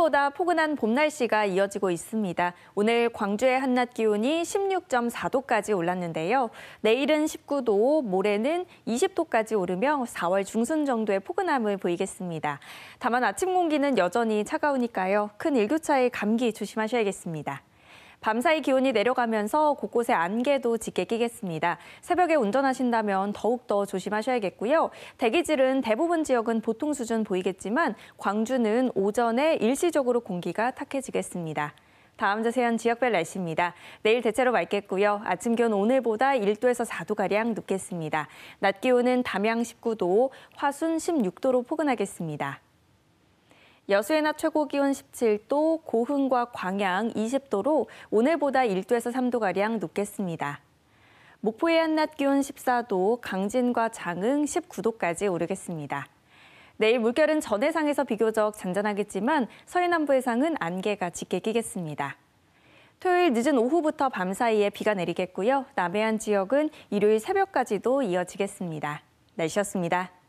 평년보다 포근한 봄 날씨가 이어지고 있습니다. 오늘 광주의 한낮 기온이 16.4도까지 올랐는데요. 내일은 19도, 모레는 20도까지 오르며 4월 중순 정도의 포근함을 보이겠습니다. 다만 아침 공기는 여전히 차가우니까요. 큰 일교차에 감기 조심하셔야겠습니다. 밤사이 기온이 내려가면서 곳곳에 안개도 짙게 끼겠습니다. 새벽에 운전하신다면 더욱더 조심하셔야겠고요. 대기질은 대부분 지역은 보통 수준 보이겠지만 광주는 오전에 일시적으로 공기가 탁해지겠습니다. 다음 자세한 지역별 날씨입니다. 내일 대체로 맑겠고요. 아침 기온 오늘보다 1도에서 4도가량 높겠습니다. 낮 기온은 담양 19도, 화순 16도로 포근하겠습니다. 여수의낮 최고 기온 17도, 고흥과 광양 20도로 오늘보다 1도에서 3도가량 높겠습니다. 목포의 한낮 기온 14도, 강진과 장흥 19도까지 오르겠습니다. 내일 물결은 전 해상에서 비교적 잔잔하겠지만 서해남부 해상은 안개가 짙게 끼겠습니다. 토요일 늦은 오후부터 밤 사이에 비가 내리겠고요. 남해안 지역은 일요일 새벽까지도 이어지겠습니다. 날씨였습니다.